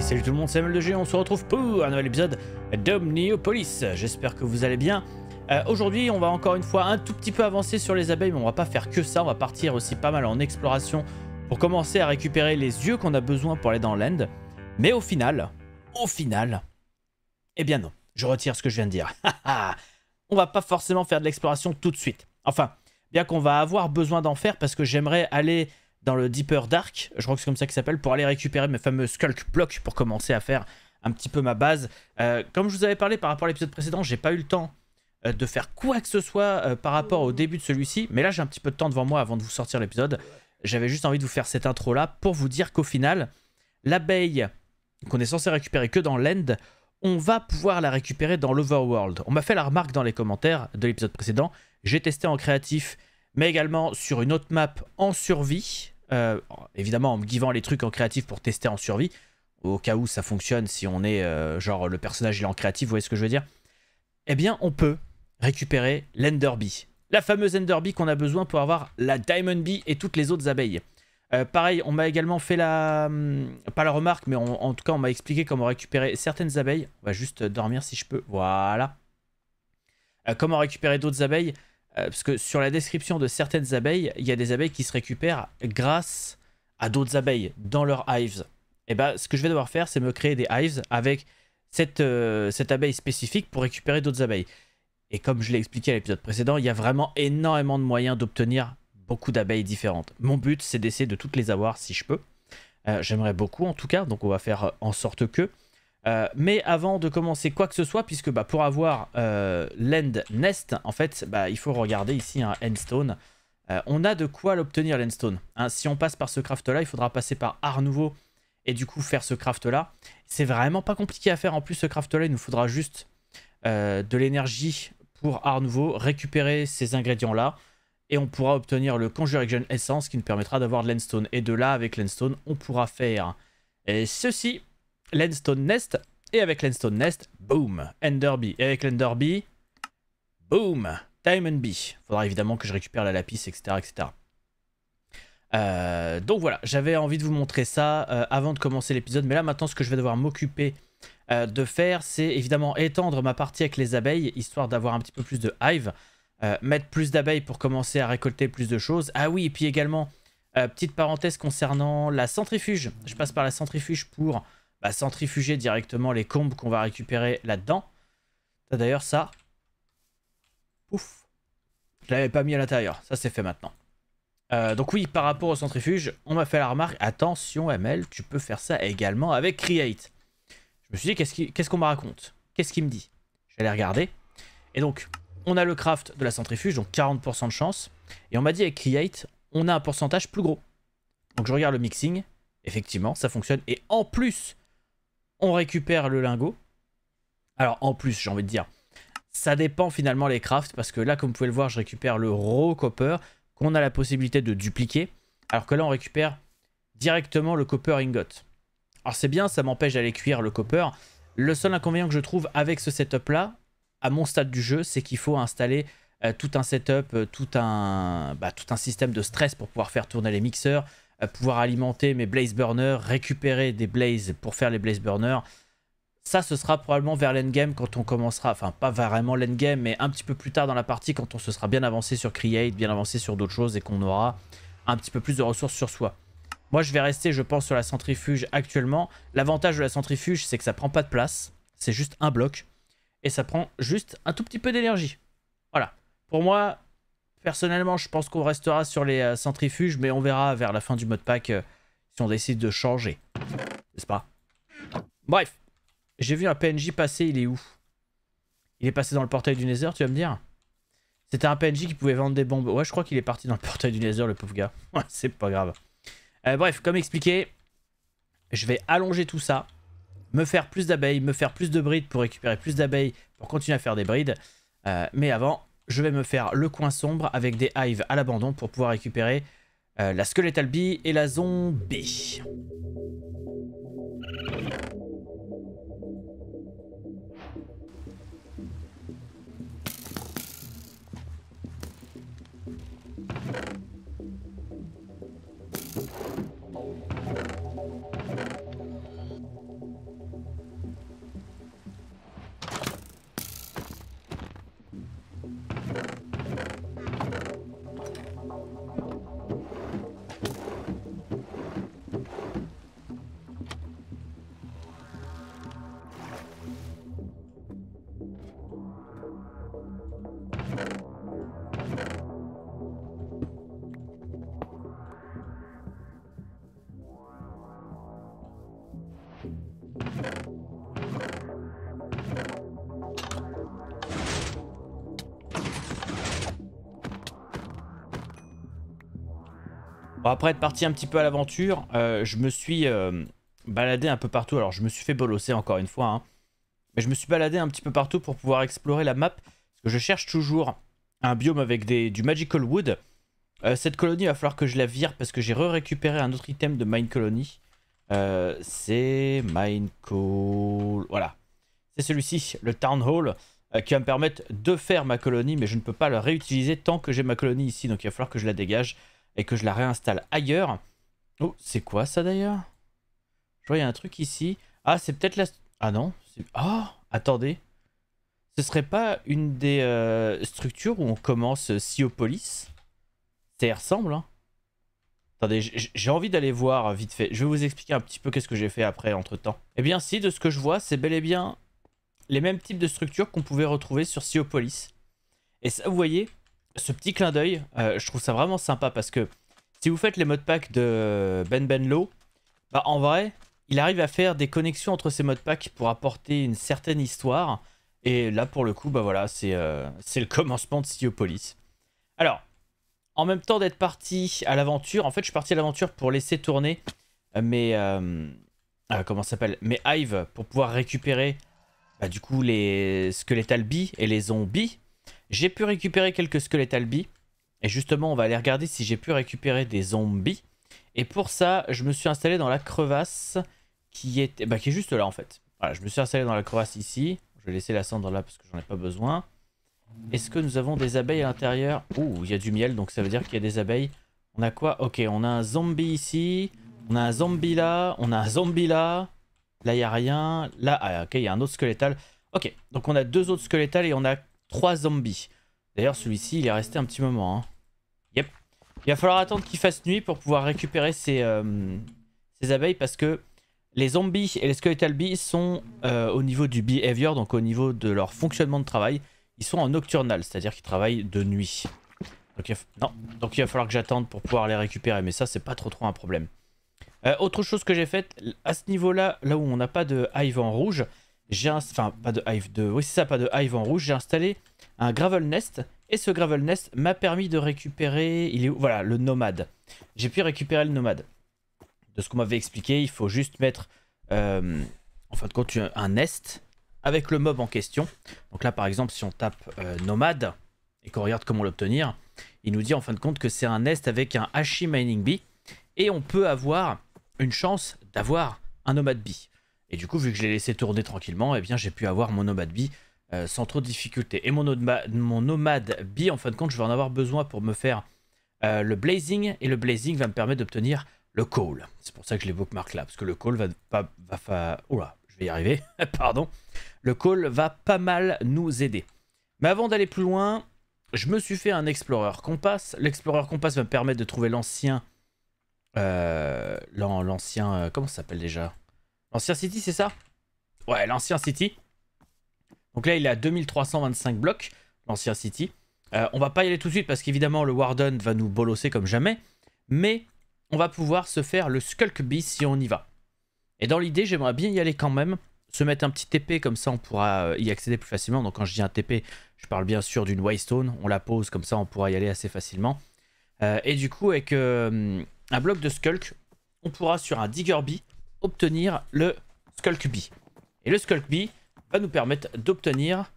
salut tout le monde, c'est de G. on se retrouve pour un nouvel épisode d'Omniopolis. J'espère que vous allez bien. Euh, aujourd'hui, on va encore une fois un tout petit peu avancer sur les abeilles, mais on va pas faire que ça. On va partir aussi pas mal en exploration pour commencer à récupérer les yeux qu'on a besoin pour aller dans l'End. Mais au final, au final, eh bien non, je retire ce que je viens de dire. Ah, ah, on va pas forcément faire de l'exploration tout de suite. Enfin, bien qu'on va avoir besoin d'en faire parce que j'aimerais aller dans le Deeper Dark, je crois que c'est comme ça qu'il s'appelle, pour aller récupérer mes fameux Skulk Blocks pour commencer à faire un petit peu ma base. Euh, comme je vous avais parlé par rapport à l'épisode précédent, j'ai pas eu le temps euh, de faire quoi que ce soit euh, par rapport au début de celui-ci, mais là j'ai un petit peu de temps devant moi avant de vous sortir l'épisode. J'avais juste envie de vous faire cette intro-là pour vous dire qu'au final, l'abeille qu'on est censé récupérer que dans l'End, on va pouvoir la récupérer dans l'Overworld. On m'a fait la remarque dans les commentaires de l'épisode précédent, j'ai testé en créatif, mais également sur une autre map en survie, euh, évidemment, en me givant les trucs en créatif pour tester en survie, au cas où ça fonctionne, si on est euh, genre le personnage il est en créatif, vous voyez ce que je veux dire Eh bien, on peut récupérer l'Enderby La fameuse Enderby qu'on a besoin pour avoir la Diamond Bee et toutes les autres abeilles. Euh, pareil, on m'a également fait la... Hum, pas la remarque, mais en tout cas, on m'a expliqué comment récupérer certaines abeilles. On va juste dormir si je peux. Voilà. comment récupérer d'autres abeilles euh, parce que sur la description de certaines abeilles, il y a des abeilles qui se récupèrent grâce à d'autres abeilles dans leurs hives. Et eh ben, ce que je vais devoir faire, c'est me créer des hives avec cette, euh, cette abeille spécifique pour récupérer d'autres abeilles. Et comme je l'ai expliqué à l'épisode précédent, il y a vraiment énormément de moyens d'obtenir beaucoup d'abeilles différentes. Mon but, c'est d'essayer de toutes les avoir si je peux. Euh, j'aimerais beaucoup en tout cas, donc on va faire en sorte que. Euh, mais avant de commencer quoi que ce soit, puisque bah, pour avoir euh, l'end nest, en fait, bah, il faut regarder ici un hein, end endstone. Euh, on a de quoi l'obtenir l'endstone. stone hein. si on passe par ce craft là, il faudra passer par art nouveau et du coup faire ce craft là. C'est vraiment pas compliqué à faire. En plus, ce craft là, il nous faudra juste de l'énergie pour art nouveau, récupérer ces ingrédients là. Et on pourra obtenir le Conjuration Essence qui nous permettra d'avoir de stone Et de là, avec stone on pourra faire ceci Stone Nest. Et avec l'Endstone Nest, boom, Enderby. Et avec l'Enderby, boom, Diamond Bee. Faudra évidemment que je récupère la lapis, etc. etc. Euh, donc voilà, j'avais envie de vous montrer ça euh, avant de commencer l'épisode. Mais là, maintenant, ce que je vais devoir m'occuper euh, de faire, c'est évidemment étendre ma partie avec les abeilles, histoire d'avoir un petit peu plus de hive. mettre plus d'abeilles pour commencer à récolter plus de choses. Ah oui, et puis également, petite parenthèse concernant la centrifuge. Je passe par la centrifuge pour bah, centrifuger directement les combes qu'on va récupérer là-dedans. D'ailleurs, ça... Ouf. Je l'avais pas mis à l'intérieur. Ça, c'est fait maintenant. Euh, donc oui, par rapport au centrifuge, on m'a fait la remarque, attention ML, tu peux faire ça également avec Create. Je me suis dit, qu'est-ce qu'on me raconte Qu'est-ce qu'il me dit J'allais regarder. Et donc, on a le craft de la centrifuge, donc 40% de chance. Et on m'a dit avec Create, on a un pourcentage plus gros. Donc je regarde le mixing, effectivement, ça fonctionne. Et en plus, on récupère le lingot. Alors en plus, j'ai envie de dire, ça dépend finalement les crafts, parce que là, comme vous pouvez le voir, je récupère le raw copper, qu'on a la possibilité de dupliquer, alors que là, on récupère directement le copper ingot. Alors c'est bien, ça m'empêche d'aller cuire le copper. Le seul inconvénient que je trouve avec ce setup-là, à mon stade du jeu, c'est qu'il faut installer euh, tout un setup, euh, tout, un, bah, tout un système de stress pour pouvoir faire tourner les mixeurs, pouvoir alimenter mes blaze burners, récupérer des blazes pour faire les blaze burners. Ça, ce sera probablement vers l'endgame quand on commencera, enfin pas vraiment l'endgame, mais un petit peu plus tard dans la partie quand on se sera bien avancé sur Create, bien avancé sur d'autres choses et qu'on aura un petit peu plus de ressources sur soi. Moi, je vais rester, je pense, sur la centrifuge actuellement. L'avantage de la centrifuge, c'est que ça prend pas de place. C'est juste un bloc. Et ça prend juste un tout petit peu d'énergie. Voilà. Pour moi, Personnellement, je pense qu'on restera sur les euh, centrifuges, mais on verra vers la fin du mode pack euh, si on décide de changer. N'est-ce pas Bref, j'ai vu un PNJ passer, il est où Il est passé dans le portail du Nether, tu vas me dire C'était un PNJ qui pouvait vendre des bombes. Ouais, je crois qu'il est parti dans le portail du Nether, le pauvre gars. Ouais, c'est pas grave. Euh, bref, comme expliqué, je vais allonger tout ça, me faire plus d'abeilles, me faire plus de brides pour récupérer plus d'abeilles, pour continuer à faire des brides. mais avant, je vais me faire le coin sombre avec des hives à l'abandon pour pouvoir récupérer euh, la Skeletal Bee et la Zombie. après être parti un petit peu à l'aventure, euh, je me suis euh, baladé un peu partout. Alors, je me suis fait bolosser encore une fois. Hein. Mais je me suis baladé un petit peu partout pour pouvoir explorer la map. Parce que je cherche toujours un biome avec des, du Magical Wood. Euh, cette colonie, il va falloir que je la vire parce que j'ai récupéré un autre item de Mine Colony. C'est Mine col... Voilà. C'est celui-ci, le Town Hall qui va me permettre de faire ma colonie, mais je ne peux pas la réutiliser tant que j'ai ma colonie ici, donc il va falloir que je la dégage et que je la réinstalle ailleurs. Oh, c'est quoi ça d'ailleurs Je vois, il y a un truc ici. Ah, c'est peut-être la... Ah non oh, attendez. Ce serait pas une des euh, structures où on commence euh, Siopolis Ça y ressemble, hein Attendez, j'ai envie d'aller voir vite fait. Je vais vous expliquer un petit peu qu'est-ce que j'ai fait après, entre-temps. Eh bien si, de ce que je vois, c'est bel et bien les mêmes types de structures qu'on pouvait retrouver sur Siopolis. Et ça, vous voyez, ce petit clin d'œil, euh, je trouve ça vraiment sympa parce que si vous faites les modes de Ben Benlow, bah en vrai, il arrive à faire des connexions entre ces modes pour apporter une certaine histoire. Et là, pour le coup, bah voilà, c'est euh, le commencement de Siopolis. Alors, en même temps d'être parti à l'aventure, en fait, je suis parti à l'aventure pour laisser tourner euh, mes. comment s'appelle Mes Hive pour pouvoir récupérer bah, du coup les squelettes albi et les zombies j'ai pu récupérer quelques squelettes albi. Et justement, on va aller regarder si j'ai pu récupérer des zombies. Et pour ça, je me suis installé dans la crevasse qui est, eh ben, qui est juste là en fait. Voilà, je me suis installé dans la crevasse ici. Je vais laisser la cendre là parce que j'en ai pas besoin. Est-ce que nous avons des abeilles à l'intérieur Ouh, il y a du miel, donc ça veut dire qu'il y a des abeilles. On a quoi Ok, on a un zombie ici. On a un zombie là. On a un zombie là. Là, il n'y a rien. Là, ah, ok, il y a un autre squelettal. Ok, donc on a deux autres squelettales et on a 3 zombies. D'ailleurs, celui-ci, il est resté un petit moment. Hein. Yep. Il va falloir attendre qu'il fasse nuit pour pouvoir récupérer ces euh, abeilles parce que les zombies et les skeletal bees sont euh, au niveau du behavior, donc au niveau de leur fonctionnement de travail, ils sont en nocturnal, c'est-à-dire qu'ils travaillent de nuit. Donc il, va... non. donc il va falloir que j'attende pour pouvoir les récupérer, mais ça c'est pas trop trop un problème. Euh, autre chose que j'ai faite, à ce niveau-là, là où on n'a pas de hive en rouge, j'ai enfin pas de oui c'est ça pas de hive en rouge j'ai installé un gravel nest et ce gravel nest m'a permis de récupérer il est voilà le nomade j'ai pu récupérer le nomade de ce qu'on m'avait expliqué il faut juste mettre euh, en fin de compte un nest avec le mob en question donc là par exemple si on tape euh, nomade et qu'on regarde comment l'obtenir il nous dit en fin de compte que c'est un nest avec un hashi mining bee et on peut avoir une chance d'avoir un nomade bee et du coup, vu que je l'ai laissé tourner tranquillement, eh bien, j'ai pu avoir mon nomad bee euh, sans trop de difficulté. Et mon, nomad mon nomade bee, en fin de compte, je vais en avoir besoin pour me faire euh, le blazing. Et le blazing va me permettre d'obtenir le call. C'est pour ça que je les bookmark là, parce que le call va pas... Va, Oula, je vais y arriver, pardon. Le call va pas mal nous aider. Mais avant d'aller plus loin, je me suis fait un Explorer Compass. L'Explorer Compass va me permettre de trouver l'ancien... Euh, l'ancien... Comment ça s'appelle déjà Ancien City, c'est ça Ouais, l'ancien City. Donc là, il est à 2325 blocs, l'ancien City. Euh, on va pas y aller tout de suite parce qu'évidemment, le Warden va nous bolosser comme jamais. Mais on va pouvoir se faire le Skulk Beast si on y va. Et dans l'idée, j'aimerais bien y aller quand même. Se mettre un petit TP, comme ça on pourra euh, y accéder plus facilement. Donc quand je dis un TP, je parle bien sûr d'une Waystone. On la pose, comme ça on pourra y aller assez facilement. Euh, et du coup, avec un bloc de Skulk, on pourra sur un Digger Bee obtenir le Bee Et le Bee va nous permettre d'obtenir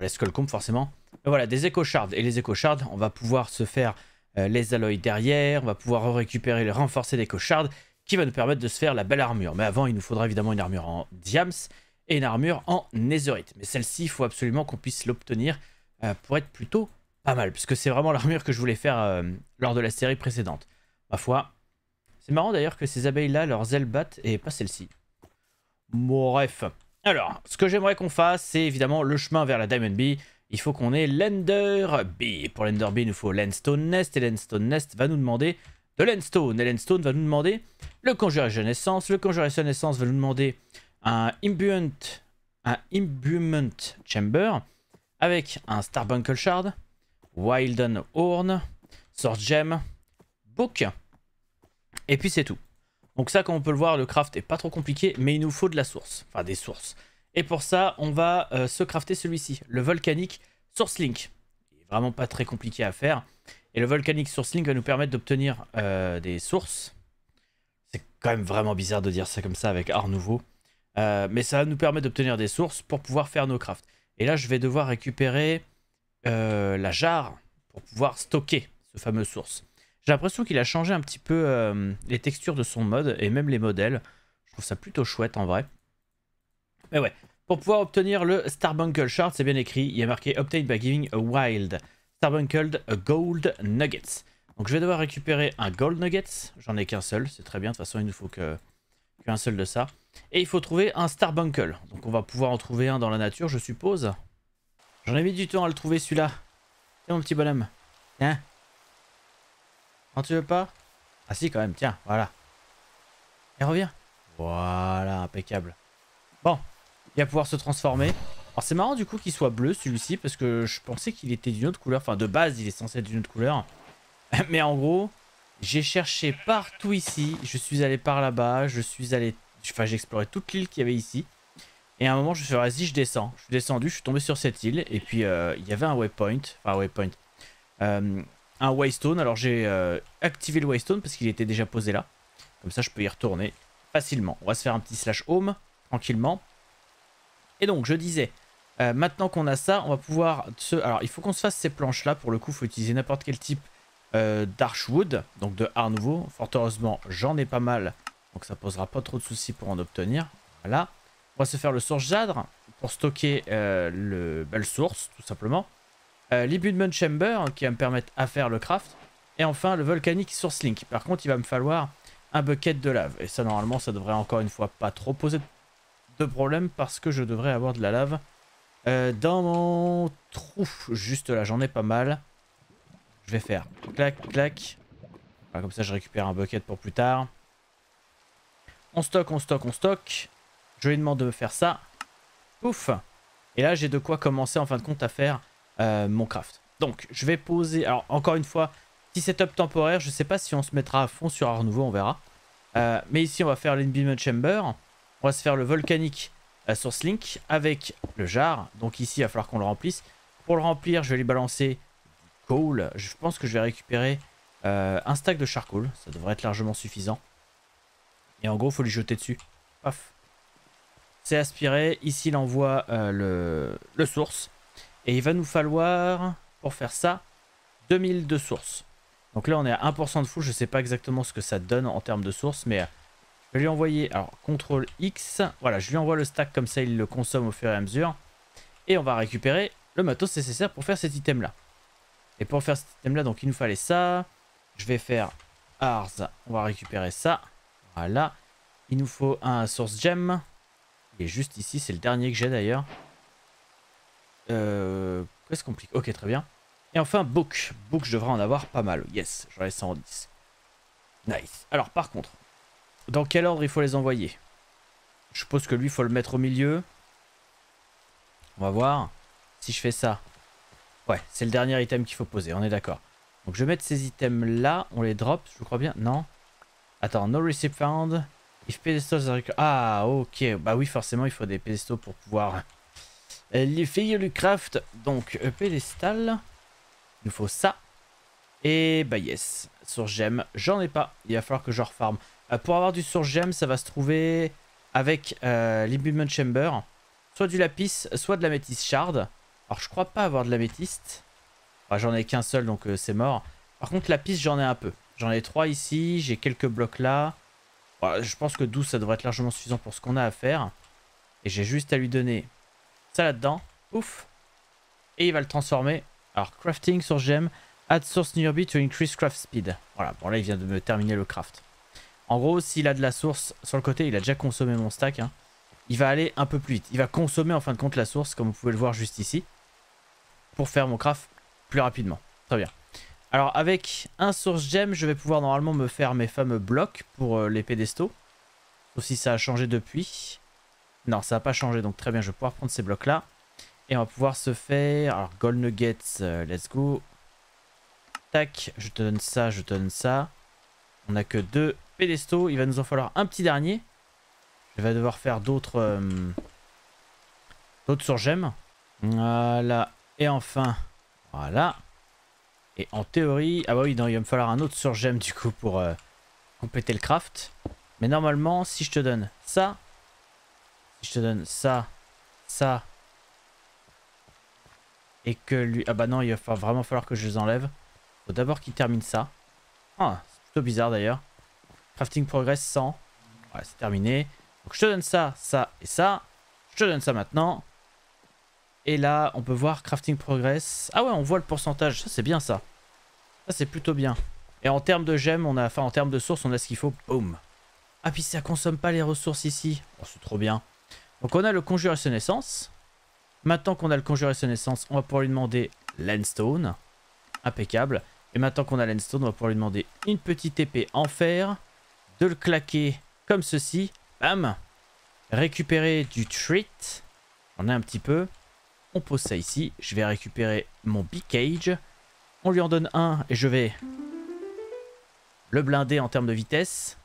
les combs forcément. voilà, des Echo Shards. Et les Echo Shards, on va pouvoir se faire euh, les alloys derrière, on va pouvoir récupérer les renforcer Echo Shards qui va nous permettre de se faire la belle armure. Mais avant, il nous faudra évidemment une armure en Diams et une armure en Netherite. Mais celle-ci, il faut absolument qu'on puisse l'obtenir euh, pour être plutôt pas mal, puisque c'est vraiment l'armure que je voulais faire euh, lors de la série précédente. Ma foi, c'est marrant d'ailleurs que ces abeilles-là, leurs ailes battent et pas celles-ci. bref. Alors, ce que j'aimerais qu'on fasse, c'est évidemment le chemin vers la Diamond Bee. Il faut qu'on ait l'Ender Bee. Pour l'Ender Bee, il nous faut l'Endstone Nest. Et l'Endstone Nest va nous demander de l'Endstone. Et l'Endstone va nous demander le Conjuration Essence. Le Conjuration Essence va nous demander un Imbuent, un imbuement Chamber avec un Starbuncle Shard, Wilden Horn, Sword Gem, Book, et puis c'est tout. Donc ça, comme on peut le voir, le craft est pas trop compliqué, mais il nous faut de la source, enfin des sources. Et pour ça, on va euh, se crafter celui-ci, le volcanique Source Link. Il vraiment pas très compliqué à faire. Et le volcanique Source Link va nous permettre d'obtenir euh, des sources. C'est quand même vraiment bizarre de dire ça comme ça avec Art Nouveau. Euh, mais ça va nous permettre d'obtenir des sources pour pouvoir faire nos crafts. Et là, je vais devoir récupérer la jarre pour pouvoir stocker ce fameux source. J'ai l'impression qu'il a changé un petit peu euh, les textures de son mode et même les modèles. Je trouve ça plutôt chouette en vrai. Mais ouais, pour pouvoir obtenir le Starbuncle Shard, c'est bien écrit, il y a marqué Obtained by giving a wild Starbuncle a gold nuggets. Donc je vais devoir récupérer un gold nuggets, j'en ai qu'un seul, c'est très bien, de toute façon il nous faut qu'un seul de ça. Et il faut trouver un Starbuncle, donc on va pouvoir en trouver un dans la nature je suppose. J'en ai mis du temps à le trouver celui-là. Tiens mon petit bonhomme. Tiens. Hein tu veux pas Ah si, quand même, tiens, voilà. Et reviens. Voilà, impeccable. Bon, il va pouvoir se transformer. Alors c'est marrant du coup qu'il soit bleu celui-ci parce que je pensais qu'il était d'une autre couleur. Enfin de base il est censé être d'une autre couleur. Mais en gros, j'ai cherché partout ici. Je suis allé par là-bas. Je suis allé... Enfin j'ai exploré toute l'île qu'il y avait ici. Et à un moment je me suis dit je descends. Je suis descendu, je suis tombé sur cette île. Et puis euh, il y avait un waypoint. Enfin waypoint. Euh, un waystone. Alors j'ai euh, activé le waystone parce qu'il était déjà posé là. Comme ça, je peux y retourner facilement. On va se faire un petit slash home, tranquillement. Et donc, je disais, euh, maintenant qu'on a ça, on va pouvoir... Se... Alors, il faut qu'on se fasse ces planches-là. Pour le coup, il faut utiliser n'importe quel type euh, d'archwood, donc de art nouveau. Fort heureusement, j'en ai pas mal, donc ça posera pas trop de soucis pour en obtenir. Voilà. On va se faire le source jadre pour stocker le, belle bah, source, tout simplement. Euh, L'Ibudman Chamber, hein, qui va me permettre à faire le craft. Et enfin, le Volcanic Source Link. Par contre, il va me falloir un bucket de lave. Et ça, normalement, ça devrait encore une fois pas trop poser de problème parce que je devrais avoir de la lave euh, dans mon trou. Juste là, j'en ai pas mal. Je vais faire clac, clac. comme ça, je récupère un bucket pour plus tard. On stocke, on stocke, on stocke. Je lui demande de faire ça. Pouf Et là, j'ai de quoi commencer en fin de compte à faire euh, mon craft. Donc, je vais poser... Alors, encore une fois, Si c'est top temporaire. Je sais pas si on se mettra à fond sur un Nouveau, on verra. Euh, mais ici, on va faire l'Inbeam Chamber. On va se faire le volcanique euh, source source link avec le jar. Donc ici, il va falloir qu'on le remplisse. Pour le remplir, je vais lui balancer du coal. Je pense que je vais récupérer un stack de charcoal. Ça devrait être largement suffisant. Et en gros, faut lui jeter dessus. Paf. C'est aspiré. Ici, il envoie le, le source. Et il va nous falloir, pour faire ça, 2000 de sources. Donc là, on est à 1% de fou. Je ne sais pas exactement ce que ça donne en termes de sources, mais euh, je vais lui envoyer, alors, CTRL X. Voilà, je lui envoie le stack comme ça, il le consomme au fur et à mesure. Et on va récupérer le matos nécessaire pour faire cet item-là. Et pour faire cet item-là, donc il nous fallait ça. Je vais faire Ars. On va récupérer ça. Voilà. Il nous faut un source gem. Il est juste ici, c'est le dernier que j'ai d'ailleurs. Euh, Qu'est-ce complique Ok, très bien. Et enfin, Book. Book, je devrais en avoir pas mal. Yes, j'en ai 110. Nice. Alors, par contre, dans quel ordre il faut les envoyer Je suppose que lui, il faut le mettre au milieu. On va voir. Si je fais ça. Ouais, c'est le dernier item qu'il faut poser, on est d'accord. Donc, je vais mettre ces items là. On les drop, je crois bien. Non Attends, no receipt found. If pedestals are... Ah, ok. Bah oui, forcément, il faut des pedestals pour pouvoir euh, les filles du craft, donc euh, pédestal. Il nous faut ça. Et bah yes, gem j'en ai pas. Il va falloir que je refarme. Euh, pour avoir du gem ça va se trouver avec euh, chamber. Soit du lapis, soit de la métisse shard. Alors je crois pas avoir de la métiste. j'en ai qu'un seul donc c'est mort. Par contre la lapis j'en ai un peu. J'en ai trois ici, j'ai quelques blocs là. je pense que 12 ça devrait être largement suffisant pour ce qu'on a à faire. Et j'ai juste à lui donner ça là-dedans. Ouf. Et il va le transformer. Alors, crafting sur gem Add source nearby to increase craft speed. Voilà, bon là il vient de me terminer le craft. En gros, s'il a de la source sur le côté, il a déjà consommé mon stack. Hein. il va aller un peu plus vite. Il va consommer en fin de compte la source, comme vous pouvez le voir juste ici. Pour faire mon craft plus rapidement. Très bien. Alors avec un source gem, je vais pouvoir normalement me faire mes fameux blocs pour euh, les pédestaux. Aussi ça a changé depuis. Non, ça n'a pas changé, donc très bien, je vais pouvoir prendre ces blocs-là. Et on va pouvoir se faire... Alors, Gold Nuggets, euh, let's go. Tac, je te donne ça, je te donne ça. On n'a que deux pédestaux. Il va nous en falloir un petit dernier. Je vais devoir faire d'autres... Euh, sur surgemmes. Voilà. Et enfin, voilà. Et en théorie... Ah bah oui, il va me falloir un autre surgemme du coup pour euh, compléter le craft. Mais normalement, si je te donne ça, je te donne ça, ça, et que lui... Ah bah non, il va vraiment falloir que je les enlève. Faut d'abord qu'il termine ça. Ah, c'est plutôt bizarre d'ailleurs. Crafting progress 100. Ouais, c'est terminé. Donc je te donne ça, ça et ça. Je te donne ça maintenant. Et là, on peut voir crafting progress. Ah ouais, on voit le pourcentage. Ça, c'est bien ça. Ça, c'est plutôt bien. Et en termes de gemmes, on a... Enfin, en termes de sources, on a ce qu'il faut. Boum. Ah, puis ça consomme pas les ressources ici. Oh, c'est trop bien. Donc on a le conjurer naissance. Maintenant qu'on a le conjurer naissance. on va pouvoir lui demander l'endstone. Impeccable. Et maintenant qu'on a l'endstone, on va pouvoir lui demander une petite épée en fer. De le claquer comme ceci. Bam Récupérer du treat. On a un petit peu. On pose ça ici. Je vais récupérer mon big cage On lui en donne un et je vais le blinder en termes de vitesse.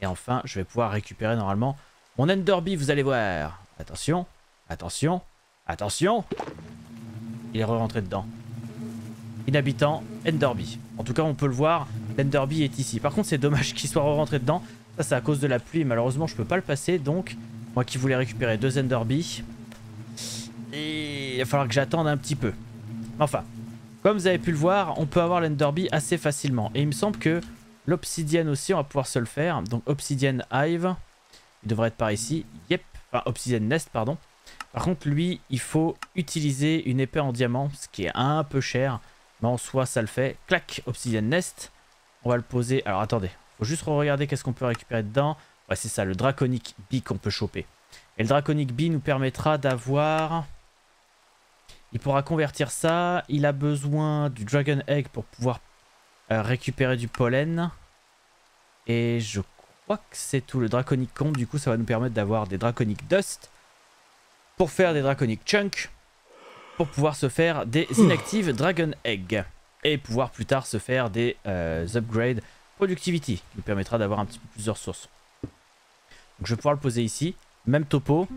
Et enfin, je vais pouvoir récupérer normalement mon Enderby, vous allez voir. Attention, attention, attention. Il est re rentré dedans. Inhabitant, Enderby. En tout cas, on peut le voir, l'Enderby est ici. Par contre, c'est dommage qu'il soit re rentré dedans. Ça, c'est à cause de la pluie. Malheureusement, je peux pas le passer. Donc, moi qui voulais récupérer deux Enderby, et il va falloir que j'attende un petit peu. Enfin, comme vous avez pu le voir, on peut avoir l'Enderby assez facilement. Et il me semble que l'obsidienne aussi, on va pouvoir se le faire. Donc, obsidienne hive. Il devrait être par ici. Yep. Enfin, Obsidian Nest, pardon. Par contre, lui, il faut utiliser une épée en diamant, ce qui est un peu cher. Mais en soi, ça le fait. Clac, Obsidian Nest. On va le poser. Alors, attendez. faut juste regarder qu'est-ce qu'on peut récupérer dedans. Ouais, c'est ça, le Draconic Bee qu'on peut choper. Et le Draconic Bee nous permettra d'avoir... Il pourra convertir ça. Il a besoin du Dragon Egg pour pouvoir euh, récupérer du pollen. Et je crois que c'est tout. Le draconique compte, du coup, ça va nous permettre d'avoir des draconiques Dust pour faire des draconiques Chunk pour pouvoir se faire des inactives Dragon Egg et pouvoir plus tard se faire des euh, upgrades Productivity qui nous permettra d'avoir un petit peu plus de ressources. Donc je vais pouvoir le poser ici. Même topo.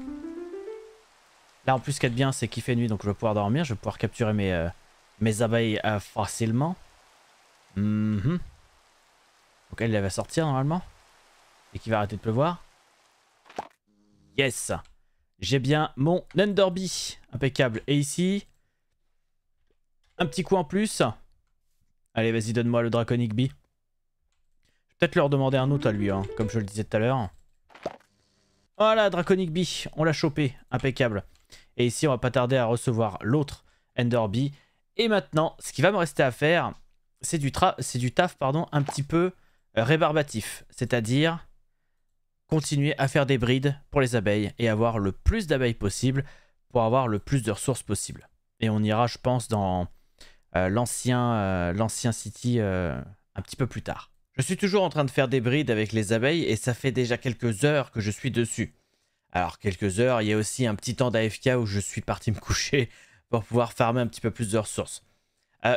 Là en plus ce qui y bien c'est qu'il fait nuit donc je vais pouvoir dormir. Je vais pouvoir capturer mes, euh, mes abeilles euh, facilement. Ok mhm. il Donc elle va sortir normalement et qu'il va arrêter de pleuvoir. Yes J'ai bien mon Enderby. Impeccable. Et ici, un petit coup en plus. Allez, vas-y, donne-moi le Draconic Bee. Peut-être leur demander un autre à lui, hein, comme je le disais tout à l'heure. Voilà, Draconic Bee, on l'a chopé, impeccable. Et ici, on va pas tarder à recevoir l'autre Enderby. Et maintenant, ce qui va me rester à faire, c'est du, du taf pardon, un petit peu euh, rébarbatif. C'est-à-dire, continuer à faire des brides pour les abeilles et avoir le plus d'abeilles possible pour avoir le plus de ressources possible. Et on ira, je pense, dans euh, l'ancien euh, l'ancien City euh, un petit peu plus tard. Je suis toujours en train de faire des brides avec les abeilles et ça fait déjà quelques heures que je suis dessus. Alors quelques heures, il y a aussi un petit temps d'AFK où je suis parti me coucher pour pouvoir farmer un petit peu plus de ressources.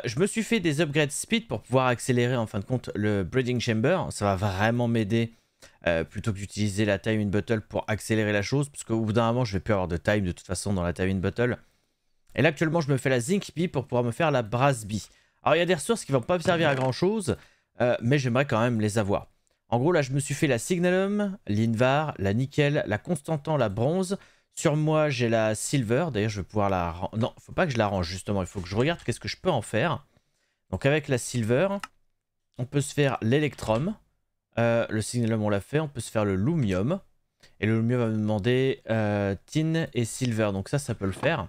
je me suis fait des upgrades speed pour pouvoir accélérer en fin de compte le breeding chamber. Ça va vraiment m'aider euh, plutôt que d'utiliser la time in battle pour accélérer la chose, parce qu'au bout d'un moment, je vais plus avoir de time de toute façon dans la time in bottle Et là, actuellement, je me fais la zinc bee pour pouvoir me faire la brass bee. Alors, il y a des ressources qui vont pas me servir à grand chose, euh, mais j'aimerais quand même les avoir. En gros, là, je me suis fait la signalum, l'invar, la nickel, la constantan, la bronze. Sur moi, j'ai la silver. D'ailleurs, je vais pouvoir la... Non, faut pas que je la range, justement. Il faut que je regarde qu'est-ce que je peux en faire. Donc, avec la silver, on peut se faire l'electrum. Euh, le signalum, on l'a fait. On peut se faire le Lumium. Et le Lumium va me demander euh, Tin et Silver. Donc ça, ça peut le faire. Donc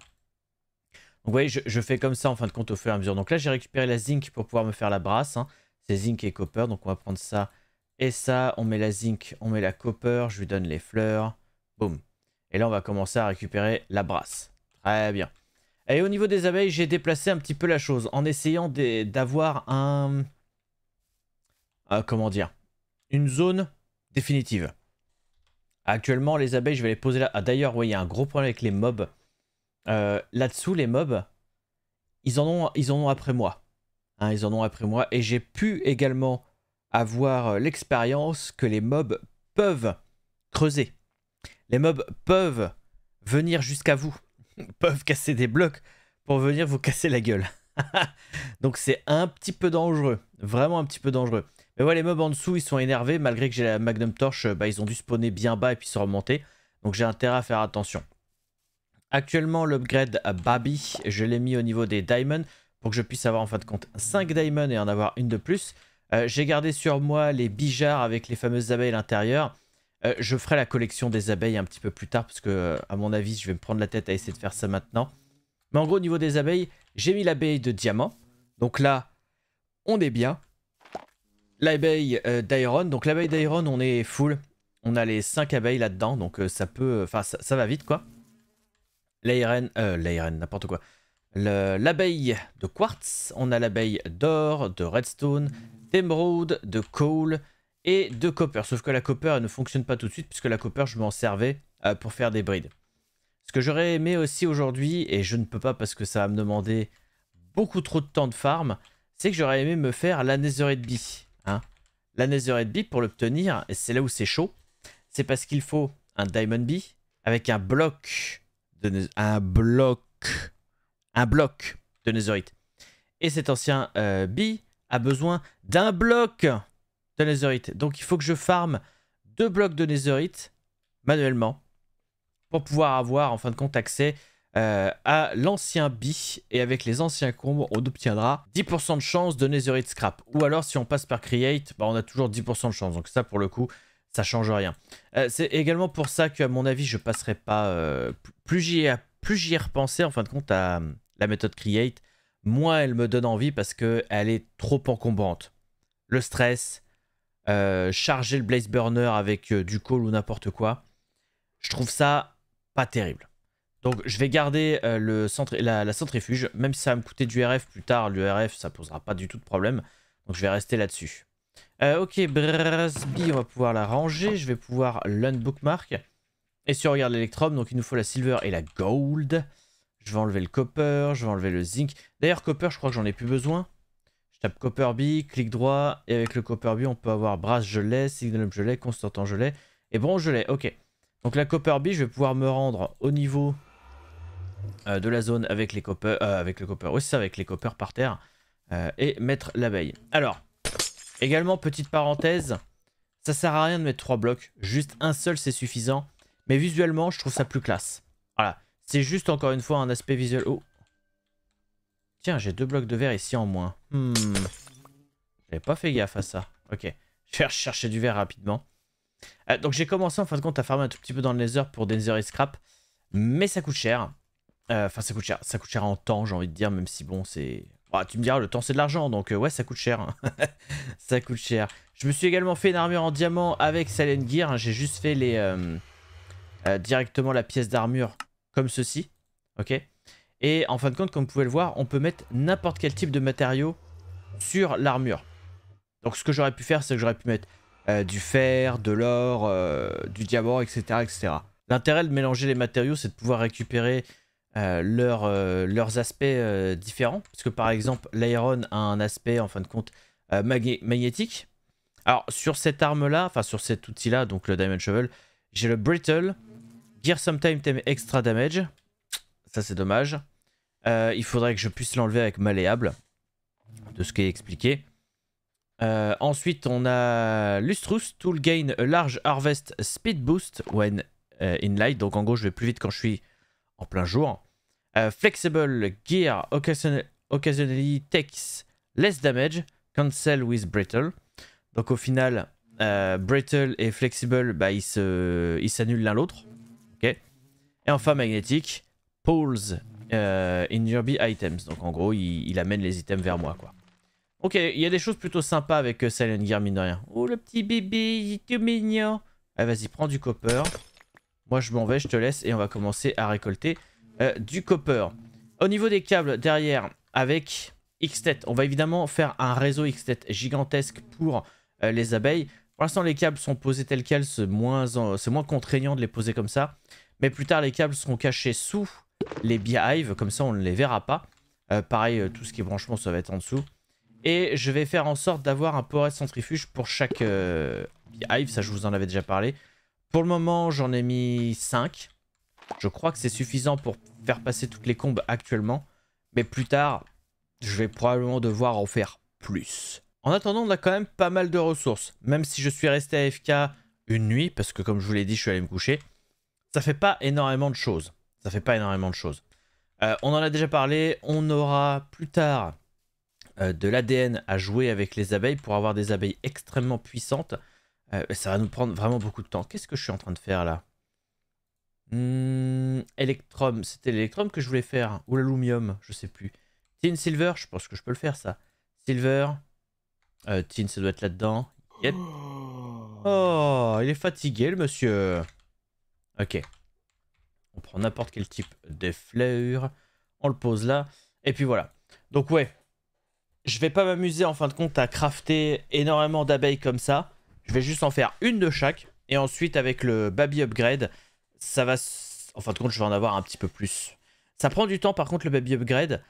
vous voyez, je, fais comme ça en fin de compte au fur et à mesure. Donc là, j'ai récupéré la Zinc pour pouvoir me faire la brasse. Hein. C'est Zinc et Copper. Donc on va prendre ça et ça. On met la Zinc, on met la Copper. Je lui donne les fleurs. Boum. Et là, on va commencer à récupérer la brasse. Très bien. Et au niveau des abeilles, j'ai déplacé un petit peu la chose en essayant d'avoir un... Euh, comment dire une zone définitive. Actuellement, les abeilles, je vais les poser là. Ah, d'ailleurs, voyez, il y a un gros problème avec les mobs. Euh, là-dessous, les mobs, ils en ont, ils en ont après moi. Hein, ils en ont après moi. Et j'ai pu également avoir euh, l'expérience que les mobs peuvent creuser. Les mobs peuvent venir jusqu'à vous. peuvent casser des blocs pour venir vous casser la gueule. Donc c'est un petit peu dangereux. Vraiment un petit peu dangereux. Mais ouais, les mobs en dessous, ils sont énervés. Malgré que j'ai la Magnum torche, euh, bah, ils ont dû spawner bien bas et puis se remonter. Donc j'ai intérêt à faire attention. Actuellement, l'upgrade à Babi, je l'ai mis au niveau des diamonds pour que je puisse avoir en fin de compte 5 diamonds et en avoir une de plus. Euh, j'ai gardé sur moi les bijards avec les fameuses abeilles à l'intérieur. Euh, je ferai la collection des abeilles un petit peu plus tard parce que, à mon avis, je vais me prendre la tête à essayer de faire ça maintenant. Mais en gros, au niveau des abeilles, j'ai mis l'abeille de diamant. Donc là, on est bien. L'abeille euh, d'Iron. Donc l'abeille d'Iron, on est full. On a les 5 abeilles là-dedans, donc euh, ça peut... Enfin, ça, va vite, quoi. L'Airen... Euh, n'importe quoi. L'abeille de quartz, on a l'abeille d'or, de redstone, d'émeraude, de coal et de copper. Sauf que la copper, elle ne fonctionne pas tout de suite, puisque la copper, je m'en servais euh, pour faire des brides. Ce que j'aurais aimé aussi aujourd'hui, et je ne peux pas parce que ça va me demander beaucoup trop de temps de farm, c'est que j'aurais aimé me faire la netherite bee. La Netherite b pour l'obtenir, et c'est là où c'est chaud, c'est parce qu'il faut un Diamond b avec un bloc de un bloc un bloc de Netherite. Et cet ancien euh, B a besoin d'un bloc de Netherite. Donc il faut que je farme deux blocs de Netherite manuellement pour pouvoir avoir en fin de compte accès euh, à l'ancien bi et avec les anciens combos on obtiendra 10% de chance de Netherite Scrap. Ou alors si on passe par Create, bah, on a toujours 10% de chance. Donc ça pour le coup, ça change rien. Euh, c'est également pour ça qu'à mon avis je passerai pas... Euh, plus j'y ai, repensé en fin de compte à la méthode Create, moins elle me donne envie parce qu'elle est trop encombrante. Le stress, charger le Blaze Burner avec du call ou n'importe quoi, je trouve ça pas terrible. Donc je vais garder euh, le la, centrifuge, même si ça va me coûter du RF plus tard, le RF ça posera pas du tout de problème. Donc je vais rester là-dessus. Euh, ok, Brasby, on va pouvoir la ranger, je vais pouvoir l'unbookmark. Et si on regarde l'électrum, donc il nous faut la silver et la gold. Je vais enlever le copper, je vais enlever le zinc. D'ailleurs copper, je crois que j'en ai plus besoin. Je tape copper bee, clic droit, et avec le copper bee, on peut avoir brass je signalum gelé, je gelé, et je gelé, ok. Donc la copper bee, je vais pouvoir me rendre au niveau euh, de la zone avec les coppers, euh, avec le copper, aussi, avec les coppers par terre, euh, et mettre l'abeille. Alors, également petite parenthèse, ça sert à rien de mettre trois blocs, juste un seul c'est suffisant, mais visuellement je trouve ça plus classe. Voilà, c'est juste encore une fois un aspect visuel. Oh Tiens, j'ai deux blocs de verre ici en moins. Hmm. J'avais pas fait gaffe à ça. Ok, je vais chercher du verre rapidement. donc j'ai commencé en fin de compte à farmer un tout petit peu dans le nether pour Nether et Scrap, mais ça coûte cher. Euh, enfin, ça coûte cher. Ça coûte cher en temps, j'ai envie de dire, même si bon, c'est. Ah, tu me diras, le temps c'est de l'argent, donc euh, ouais, ça coûte cher. Hein. ça coûte cher. Je me suis également fait une armure en diamant avec Salen Gear. Hein. J'ai juste fait les euh, directement la pièce d'armure comme ceci. Ok Et en fin de compte, comme vous pouvez le voir, on peut mettre n'importe quel type de matériau sur l'armure. Donc ce que j'aurais pu faire, c'est que j'aurais pu mettre du fer, de l'or, du diamant, etc. etc. L'intérêt de mélanger les matériaux, c'est de pouvoir récupérer euh, euh, leurs aspects euh, différents. Parce que par exemple, l'Iron a un aspect, en fin de compte, magnétique. Alors, sur cette arme-là, enfin sur cet outil-là, donc le Diamond Shovel, j'ai le Brittle, Gear Sometime Extra Damage. Ça, c'est dommage. il faudrait que je puisse l'enlever avec Malléable, de ce qui est expliqué. ensuite, on a Lustrous, Tool Gain Large Harvest Speed Boost when in Light. Donc, en gros, je vais plus vite quand je suis en plein jour. Euh, flexible Gear Occasionally Takes Less Damage, Cancel with Brittle. Donc au final, euh, Brittle et Flexible, bah, ils s'annulent l'un l'autre. Ok. Et enfin magnétique, Pulls euh, in Items. Donc en gros, il, amène les items vers moi. quoi. Ok, il y a des choses plutôt sympas avec euh, Silent Gear, mine de rien. Oh, le petit bébé, il est tout mignon. Ah, vas-y, prends du copper. Moi, je m'en vais, je te laisse et on va commencer à récolter euh, du copper. Au niveau des câbles derrière, avec x X-tête, on va évidemment faire un réseau x X-tête gigantesque pour euh, les abeilles. Pour l'instant, les câbles sont posés tels quels, c'est moins, contraignant de les poser comme ça. Mais plus tard, les câbles seront cachés sous les beehives, comme ça on ne les verra pas. Euh, pareil, tout ce qui est branchement, ça va être en dessous. Et je vais faire en sorte d'avoir un pore centrifuge pour chaque beehive, ça je vous en avais déjà parlé. Pour le moment, j'en ai mis 5. Je crois que c'est suffisant pour faire passer toutes les combes actuellement. Mais plus tard, je vais probablement devoir en faire plus. En attendant, on a quand même pas mal de ressources. Même si je suis resté à FK une nuit, parce que comme je vous l'ai dit, je suis allé me coucher. Ça fait pas énormément de choses. Ça fait pas énormément de choses. Euh, on en a déjà parlé. On aura plus tard euh, de l'ADN à jouer avec les abeilles pour avoir des abeilles extrêmement puissantes. Euh, bah, ça va nous prendre vraiment beaucoup de temps. Qu'est-ce que je suis en train de faire là hmm, Electrum, c'était l'électrum que je voulais faire. Ou l'Alumium, je sais plus. Tin Silver, je pense que je peux le faire ça. Silver. Euh, tin, ça doit être là-dedans. Yep. Oh, il est fatigué le monsieur. Ok. On prend n'importe quel type de fleurs. On le pose là. Et puis voilà. Donc ouais. Je vais pas m'amuser en fin de compte à crafter énormément d'abeilles comme ça. Je vais juste en faire une de chaque. Et ensuite, avec le Baby Upgrade, ça va... En fin de compte, je vais en avoir un petit peu plus. Ça prend du temps, par contre, le Baby Upgrade.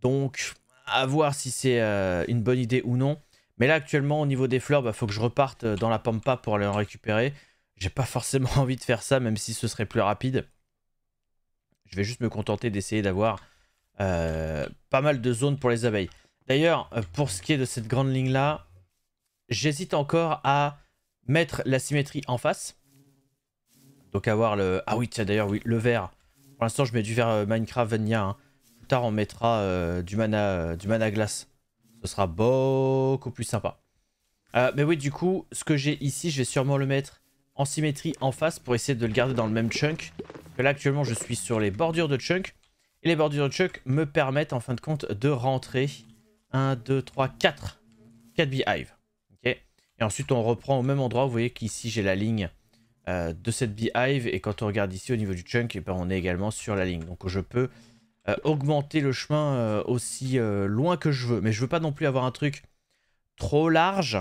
Donc, à voir si c'est euh, une bonne idée ou non. Mais là, actuellement, au niveau des fleurs, il bah, faut que je reparte euh, dans la pampa pour aller en récupérer. J'ai pas forcément envie de faire ça, même si ce serait plus rapide. Je vais juste me contenter d'essayer d'avoir euh, pas mal de zones pour les abeilles. D'ailleurs, pour ce qui est de cette grande ligne-là, J'hésite encore à mettre la symétrie en face. Donc avoir le... Ah oui, tiens d'ailleurs, oui, le vert. Pour l'instant, je mets du vert euh, Minecraft Venia. Hein. Plus tard, on mettra euh, du, mana, euh, du mana glace. Ce sera beaucoup plus sympa. mais oui, du coup, ce que j'ai ici, je vais sûrement le mettre en symétrie en face pour essayer de le garder dans le même chunk. Que là, actuellement, je suis sur les bordures de chunk. Et les bordures de chunk me permettent, en fin de compte, de rentrer 1, 2, 3, 4. 4 B-Hive. Et ensuite, on reprend au même endroit. Vous voyez qu'ici, j'ai la ligne euh, de cette beehive. Et quand on regarde ici au niveau du chunk, et eh ben, on est également sur la ligne. Donc, je peux euh, augmenter le chemin euh, aussi loin que je veux. Mais je ne veux pas non plus avoir un truc trop large.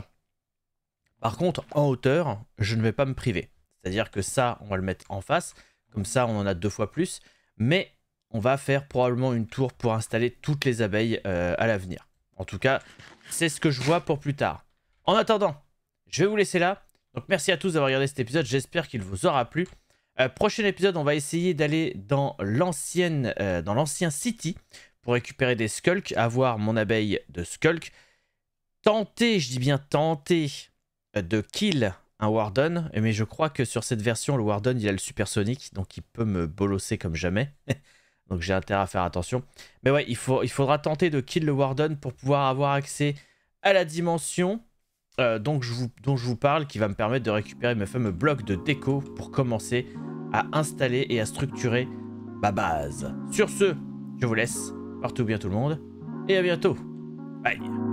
Par contre, en hauteur, je ne vais pas me priver. C'est-à-dire que ça, on va le mettre en face. Comme ça, on en a deux fois plus. Mais on va faire probablement une tour pour installer toutes les abeilles à l'avenir. En tout cas, c'est ce que je vois pour plus tard. En attendant, je vais vous laisser là. Donc merci à tous d'avoir regardé cet épisode, j'espère qu'il vous aura plu. Euh, prochain épisode, on va essayer d'aller dans l'ancienne, euh, dans l'ancien City pour récupérer des Skulks, avoir mon abeille de Skulk, tenter, je dis bien tenter, euh, de kill un Warden, mais je crois que sur cette version, le Warden, il a le supersonic. donc il peut me bolosser comme jamais. donc j'ai intérêt à faire attention. Mais ouais, il, faut, il faudra tenter de kill le Warden pour pouvoir avoir accès à la dimension euh, donc je vous, dont je vous parle qui va me permettre de récupérer mes fameux blocs de déco pour commencer à installer et à structurer ma base. Sur ce, je vous laisse. Partout bien tout le monde. Et à bientôt. Bye.